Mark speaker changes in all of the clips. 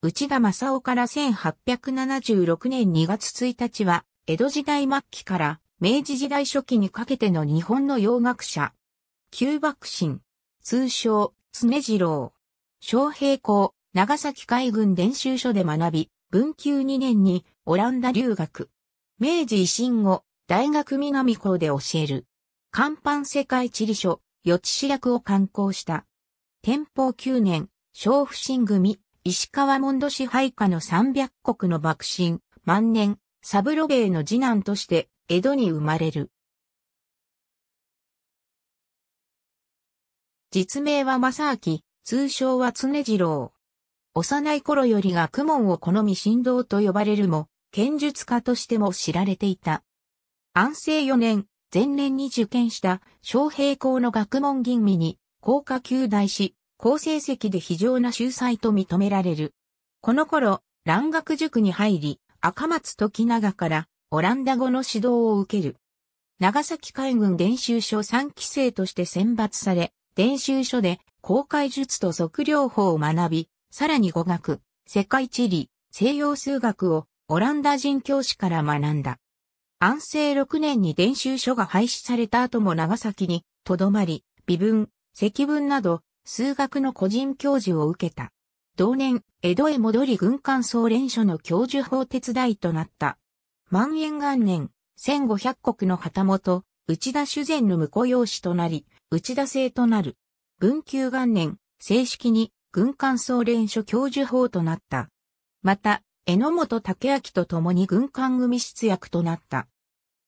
Speaker 1: 内田正夫から1876年2月1日は、江戸時代末期から明治時代初期にかけての日本の洋学者。旧幕臣、通称、常次郎。昌平校、長崎海軍練習所で学び、文久2年にオランダ留学。明治維新後、大学南校で教える。甲板世界地理書、予知史略を刊行した。天保9年、小不審組、石川門戸支配下の三百国の幕臣、万年、サブロベイの次男として江戸に生まれる。実名は正明、通称は常次郎。幼い頃より学問を好み神道と呼ばれるも、剣術家としても知られていた。安政四年、前年に受験した昌平校の学問吟味に、高下級大師、好成績で非常な秀才と認められる。この頃、蘭学塾に入り、赤松時長からオランダ語の指導を受ける。長崎海軍練習所3期生として選抜され、練習所で公開術と測量法を学び、さらに語学、世界地理、西洋数学をオランダ人教師から学んだ。安政6年に練習所が廃止された後も長崎にとどまり、微分、積分など数学の個人教授を受けた。同年、江戸へ戻り軍艦総連所の教授法手伝いとなった。万延元年、1500国の旗本、内田修善の婿養子となり、内田制となる。文久元年、正式に軍艦総連所教授法となった。また、榎本武明と共に軍艦組出役となった。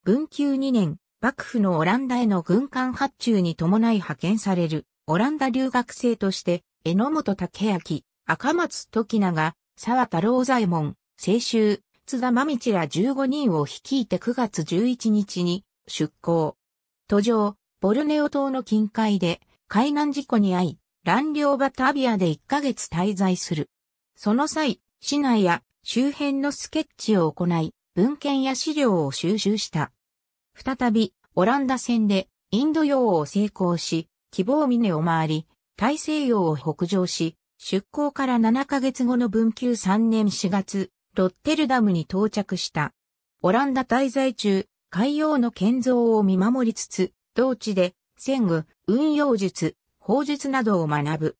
Speaker 1: 文久2年、幕府のオランダへの軍艦発注に伴い派遣される。オランダ留学生として、榎本武明、赤松時長、沢太郎左衛門、青州、津田真道ら15人を率いて9月11日に出港。途上、ボルネオ島の近海で海難事故に遭い、乱陵バタビアで1ヶ月滞在する。その際、市内や周辺のスケッチを行い、文献や資料を収集した。再び、オランダ船でインド洋を成功し、希望峰を回り、大西洋を北上し、出港から7ヶ月後の文久3年4月、ロッテルダムに到着した。オランダ滞在中、海洋の建造を見守りつつ、同地で、戦具、運用術、砲術などを学ぶ。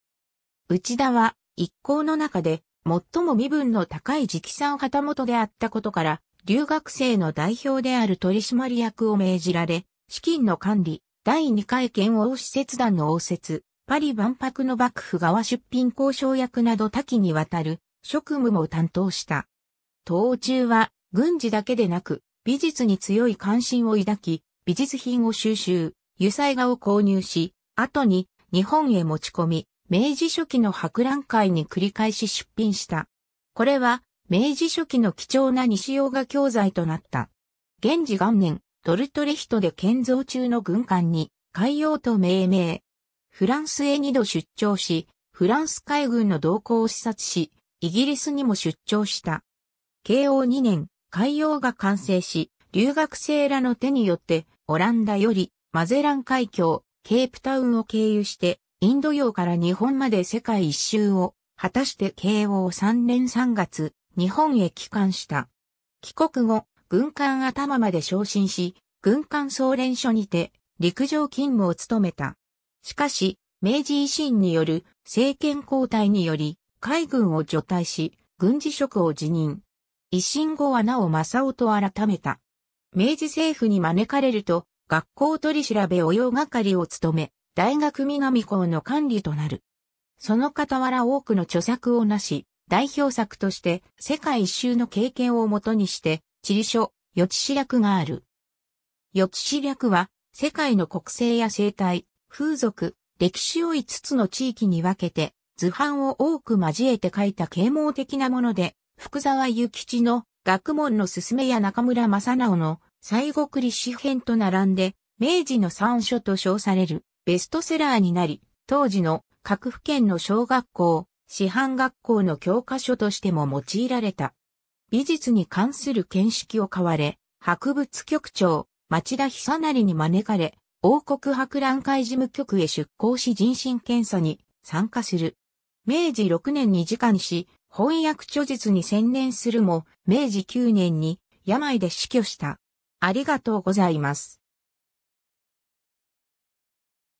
Speaker 1: 内田は、一行の中で、最も身分の高い直参旗本であったことから、留学生の代表である取締役を命じられ、資金の管理、第2回県王使節団の応接、パリ万博の幕府側出品交渉役など多岐にわたる職務も担当した。東中は軍事だけでなく美術に強い関心を抱き、美術品を収集、油彩画を購入し、後に日本へ持ち込み、明治初期の博覧会に繰り返し出品した。これは明治初期の貴重な西洋画教材となった。現時元年、トルトレヒトで建造中の軍艦に海洋と命名。フランスへ二度出張し、フランス海軍の動向を視察し、イギリスにも出張した。慶応2年、海洋が完成し、留学生らの手によって、オランダよりマゼラン海峡、ケープタウンを経由して、インド洋から日本まで世界一周を、果たして慶応3年3月、日本へ帰還した。帰国後、軍艦頭まで昇進し、軍艦総連所にて陸上勤務を務めた。しかし、明治維新による政権交代により、海軍を除隊し、軍事職を辞任。維新後はなお正夫と改めた。明治政府に招かれると、学校取り調べ応用係を務め、大学南校の管理となる。その傍ら多くの著作をなし、代表作として世界一周の経験をもとにして地理書、予知史略がある。予知史略は、世界の国政や生態、風俗、歴史を5つの地域に分けて、図版を多く交えて書いた啓蒙的なもので、福沢諭吉の学問のすすめや中村正直の西国理史編と並んで、明治の三書と称されるベストセラーになり、当時の各府県の小学校、師範学校の教科書としても用いられた。美術に関する見識を買われ、博物局長、町田久成に招かれ、王国博覧会事務局へ出向し人身検査に参加する。明治6年に時間し、翻訳著述に専念するも、明治9年に病で死去した。ありがとうございます。